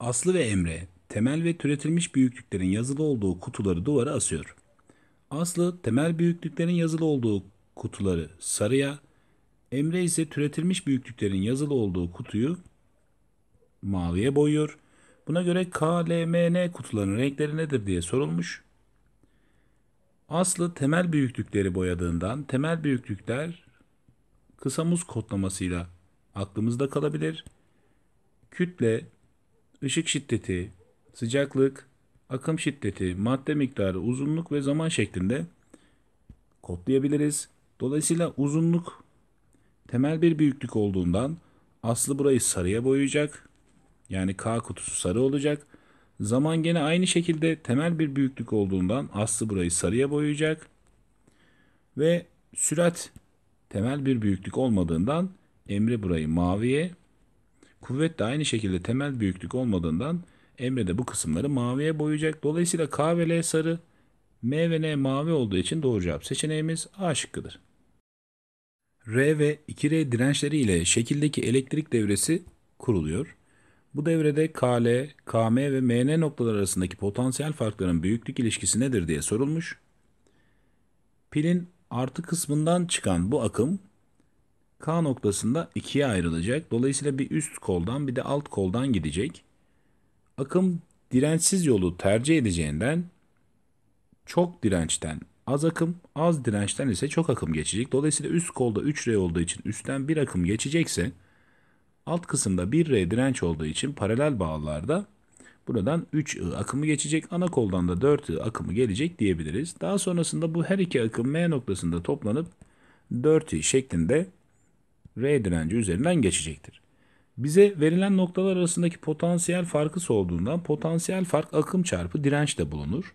Aslı ve Emre temel ve türetilmiş büyüklüklerin yazılı olduğu kutuları duvara asıyor. Aslı temel büyüklüklerin yazılı olduğu kutuları sarıya, Emre ise türetilmiş büyüklüklerin yazılı olduğu kutuyu maviye boyuyor. Buna göre KLMN kutularının renkleri nedir diye sorulmuş. Aslı temel büyüklükleri boyadığından temel büyüklükler kısa muz kodlamasıyla aklımızda kalabilir. Kütle ışık şiddeti, sıcaklık, akım şiddeti, madde miktarı, uzunluk ve zaman şeklinde kodlayabiliriz. Dolayısıyla uzunluk temel bir büyüklük olduğundan aslı burayı sarıya boyayacak. Yani K kutusu sarı olacak. Zaman gene aynı şekilde temel bir büyüklük olduğundan aslı burayı sarıya boyayacak. Ve sürat temel bir büyüklük olmadığından emri burayı maviye, Kuvvet de aynı şekilde temel büyüklük olmadığından Emre de bu kısımları maviye boyayacak. Dolayısıyla K ve L sarı, M ve N mavi olduğu için doğru cevap seçeneğimiz A şıkkıdır. R ve 2R dirençleri ile şekildeki elektrik devresi kuruluyor. Bu devrede KL, KM ve MN noktalar arasındaki potansiyel farkların büyüklük ilişkisi nedir diye sorulmuş. Pilin artı kısmından çıkan bu akım K noktasında ikiye ayrılacak. Dolayısıyla bir üst koldan bir de alt koldan gidecek. Akım dirençsiz yolu tercih edeceğinden çok dirençten az akım, az dirençten ise çok akım geçecek. Dolayısıyla üst kolda 3R olduğu için üstten bir akım geçecekse alt kısımda 1R direnç olduğu için paralel bağlarda buradan 3I akımı geçecek. Ana koldan da 4I akımı gelecek diyebiliriz. Daha sonrasında bu her iki akım M noktasında toplanıp 4I şeklinde R direnci üzerinden geçecektir. Bize verilen noktalar arasındaki potansiyel farkı sorduğundan potansiyel fark akım çarpı direnç de bulunur.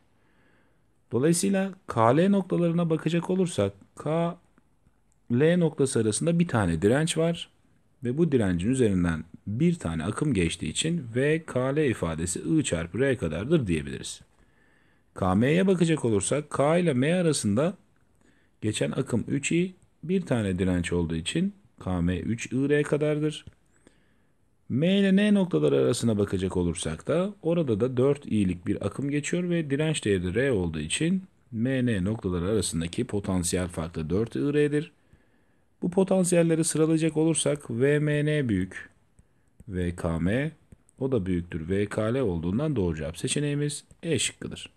Dolayısıyla KL noktalarına bakacak olursak K L noktası arasında bir tane direnç var ve bu direncin üzerinden bir tane akım geçtiği için VKL ifadesi I çarpı R kadardır diyebiliriz. KM'ye bakacak olursak K ile M arasında geçen akım 3i bir tane direnç olduğu için KM 3 IR kadardır. M ile N noktaları arasına bakacak olursak da orada da 4 ilik bir akım geçiyor ve direnç değeri R olduğu için MN noktaları arasındaki potansiyel fark da 4 IR'dir. Bu potansiyelleri sıralayacak olursak VMN büyük, VKM o da büyüktür VKL olduğundan doğru cevap seçeneğimiz E şıkkıdır.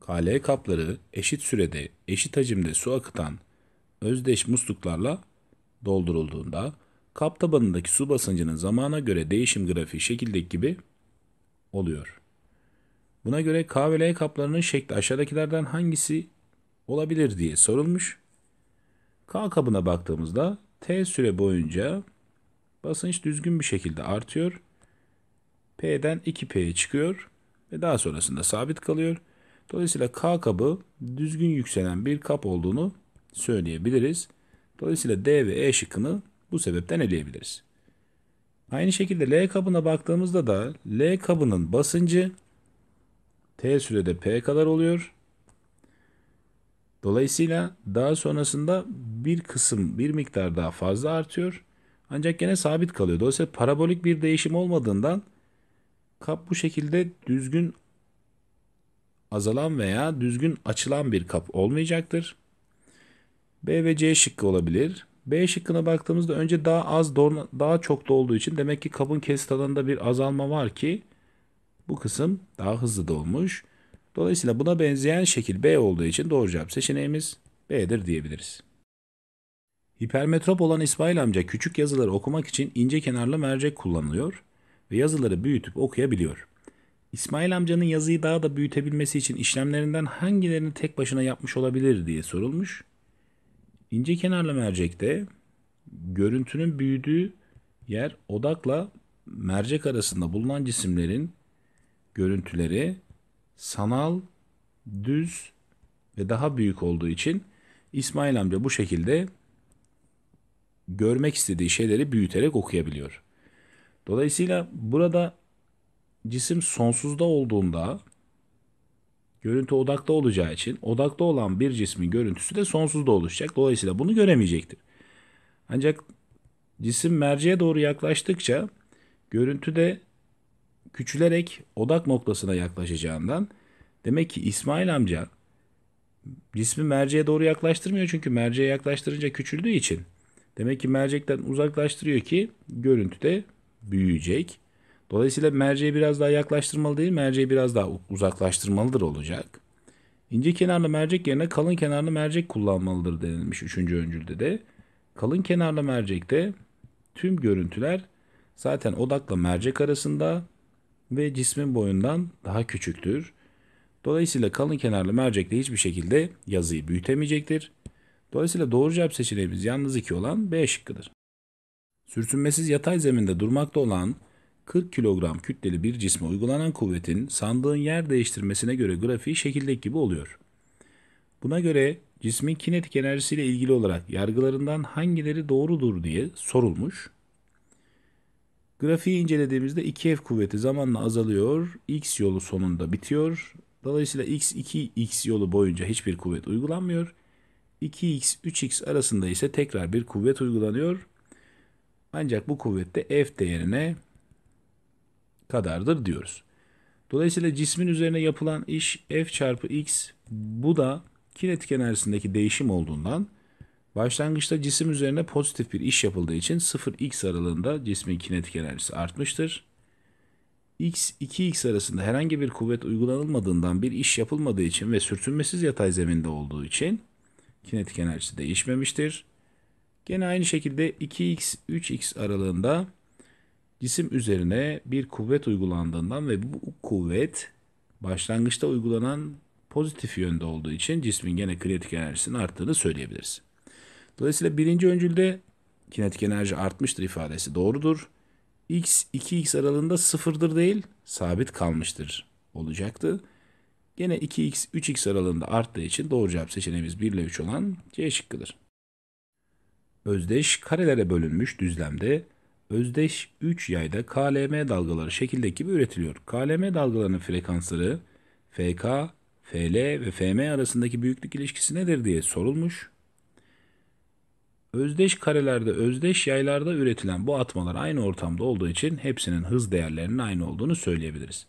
KL kapları eşit sürede, eşit hacimde su akıtan özdeş musluklarla doldurulduğunda kap tabanındaki su basıncının zamana göre değişim grafiği şekildeki gibi oluyor. Buna göre K ve L kaplarının şekli aşağıdakilerden hangisi olabilir diye sorulmuş. K kabına baktığımızda T süre boyunca basınç düzgün bir şekilde artıyor. P'den 2P'ye çıkıyor ve daha sonrasında sabit kalıyor. Dolayısıyla K kabı düzgün yükselen bir kap olduğunu söyleyebiliriz. Dolayısıyla D ve E şıkkını bu sebepten eleyebiliriz. Aynı şekilde L kabına baktığımızda da L kabının basıncı T sürede P kadar oluyor. Dolayısıyla daha sonrasında bir kısım bir miktar daha fazla artıyor. Ancak gene sabit kalıyor. Dolayısıyla parabolik bir değişim olmadığından kap bu şekilde düzgün azalan veya düzgün açılan bir kap olmayacaktır. B ve C şıkkı olabilir. B şıkkına baktığımızda önce daha az daha çok da için demek ki kabın kesit alanında bir azalma var ki bu kısım daha hızlı dolmuş. Dolayısıyla buna benzeyen şekil B olduğu için doğru cevap seçeneğimiz B'dir diyebiliriz. Hipermetrop olan İsmail amca küçük yazıları okumak için ince kenarlı mercek kullanılıyor ve yazıları büyütüp okuyabiliyor. İsmail amcanın yazıyı daha da büyütebilmesi için işlemlerinden hangilerini tek başına yapmış olabilir diye sorulmuş. İnce kenarlı mercekte görüntünün büyüdüğü yer odakla mercek arasında bulunan cisimlerin görüntüleri sanal, düz ve daha büyük olduğu için İsmail amca bu şekilde görmek istediği şeyleri büyüterek okuyabiliyor. Dolayısıyla burada cisim sonsuzda olduğunda Görüntü odaklı olacağı için odaklı olan bir cismin görüntüsü de sonsuzda oluşacak. Dolayısıyla bunu göremeyecektir. Ancak cisim merceğe doğru yaklaştıkça görüntü de küçülerek odak noktasına yaklaşacağından demek ki İsmail amca cismi merceğe doğru yaklaştırmıyor çünkü merceğe yaklaştırınca küçüldüğü için. Demek ki mercekten uzaklaştırıyor ki görüntü de büyüyecek. Dolayısıyla merceği biraz daha yaklaştırmalı değil, merceği biraz daha uzaklaştırmalıdır olacak. İnce kenarlı mercek yerine kalın kenarlı mercek kullanmalıdır denilmiş 3. öncülde de. Kalın kenarlı mercekte tüm görüntüler zaten odakla mercek arasında ve cismin boyundan daha küçüktür. Dolayısıyla kalın kenarlı mercekte hiçbir şekilde yazıyı büyütemeyecektir. Dolayısıyla doğru cevap seçeneğimiz yalnız iki olan B şıkkıdır. Sürtünmesiz yatay zeminde durmakta olan 40 kilogram kütleli bir cisme uygulanan kuvvetin sandığın yer değiştirmesine göre grafiği şekildeki gibi oluyor. Buna göre cismin kinetik enerjisiyle ilgili olarak yargılarından hangileri doğrudur diye sorulmuş. Grafiği incelediğimizde 2F kuvveti zamanla azalıyor, X yolu sonunda bitiyor. Dolayısıyla X2X yolu boyunca hiçbir kuvvet uygulanmıyor. 2X 3X arasında ise tekrar bir kuvvet uygulanıyor. Ancak bu kuvvette F değerine kadardır diyoruz. Dolayısıyla cismin üzerine yapılan iş F çarpı X bu da kinetik enerjisindeki değişim olduğundan başlangıçta cisim üzerine pozitif bir iş yapıldığı için 0x aralığında cismin kinetik enerjisi artmıştır. X 2x arasında herhangi bir kuvvet uygulanılmadığından bir iş yapılmadığı için ve sürtünmesiz yatay zeminde olduğu için kinetik enerjisi değişmemiştir. Gene aynı şekilde 2x 3x aralığında cisim üzerine bir kuvvet uygulandığından ve bu kuvvet başlangıçta uygulanan pozitif yönde olduğu için cismin gene kinetik enerjisinin arttığını söyleyebiliriz. Dolayısıyla birinci öncülde kinetik enerji artmıştır ifadesi doğrudur. X 2x aralığında sıfırdır değil sabit kalmıştır olacaktı. Gene 2x 3x aralığında arttığı için doğru cevap seçeneğimiz 1 ile 3 olan C şıkkıdır. Özdeş karelere bölünmüş düzlemde özdeş 3 yayda KLM dalgaları şekildeki gibi üretiliyor. KLM dalgalarının frekansları FK, FL ve FM arasındaki büyüklük ilişkisi nedir diye sorulmuş. Özdeş karelerde, özdeş yaylarda üretilen bu atmalar aynı ortamda olduğu için hepsinin hız değerlerinin aynı olduğunu söyleyebiliriz.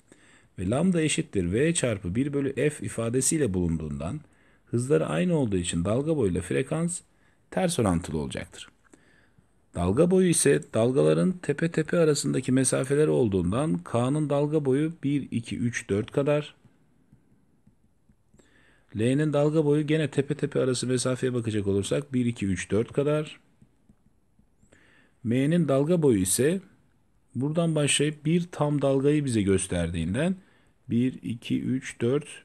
Ve lambda eşittir v çarpı 1 bölü f ifadesiyle bulunduğundan hızları aynı olduğu için dalga boyuyla frekans ters orantılı olacaktır. Dalga boyu ise dalgaların tepe tepe arasındaki mesafeler olduğundan K'nın dalga boyu 1, 2, 3, 4 kadar. L'nin dalga boyu gene tepe tepe arası mesafeye bakacak olursak 1, 2, 3, 4 kadar. M'nin dalga boyu ise buradan başlayıp bir tam dalgayı bize gösterdiğinden 1, 2, 3, 4,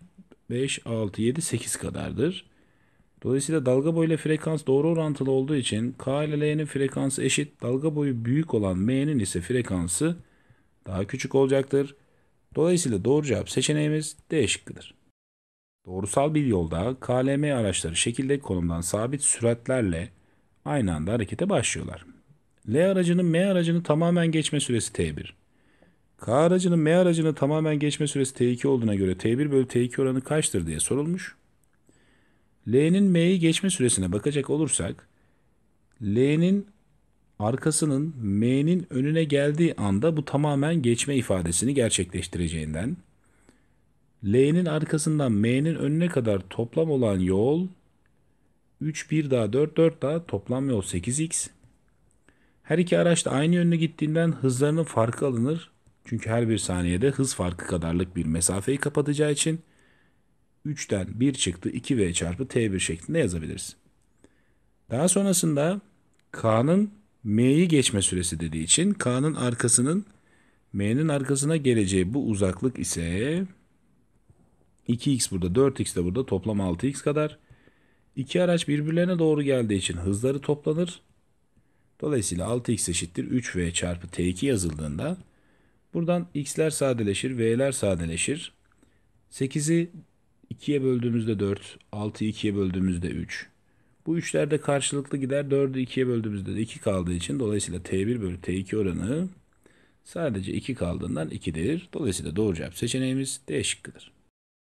5, 6, 7, 8 kadardır. Dolayısıyla dalga boyu ile frekans doğru orantılı olduğu için K ile L'nin frekansı eşit, dalga boyu büyük olan M'nin ise frekansı daha küçük olacaktır. Dolayısıyla doğru cevap seçeneğimiz D şıkkıdır. Doğrusal bir yolda KLM araçları şekildeki konumdan sabit süratlerle aynı anda harekete başlıyorlar. L aracının M aracını tamamen geçme süresi T1. K aracının M aracını tamamen geçme süresi T2 olduğuna göre T1 bölü T2 oranı kaçtır diye sorulmuş. L'nin M'yi geçme süresine bakacak olursak L'nin arkasının M'nin önüne geldiği anda bu tamamen geçme ifadesini gerçekleştireceğinden L'nin arkasından M'nin önüne kadar toplam olan yol 3 1 daha 4 4 daha toplam yol 8x. Her iki araç da aynı yönde gittiğinden hızlarının farkı alınır. Çünkü her bir saniyede hız farkı kadarlık bir mesafeyi kapatacağı için 3'ten 1 çıktı 2v çarpı t1 şeklinde yazabiliriz. Daha sonrasında k'nın m'yi geçme süresi dediği için k'nın arkasının m'nin arkasına geleceği bu uzaklık ise 2x burada 4x de burada toplam 6x kadar. İki araç birbirlerine doğru geldiği için hızları toplanır. Dolayısıyla 6x eşittir 3v çarpı t2 yazıldığında buradan x'ler sadeleşir, v'ler sadeleşir. 8'i 2'ye böldüğümüzde 4, 6'yı 2'ye böldüğümüzde 3. Bu üçlerde karşılıklı gider. 4'ü 2'ye böldüğümüzde de 2 kaldığı için dolayısıyla T1 bölü T2 oranı sadece 2 kaldığından 2'dir. Dolayısıyla doğru cevap seçeneğimiz D şıkkıdır.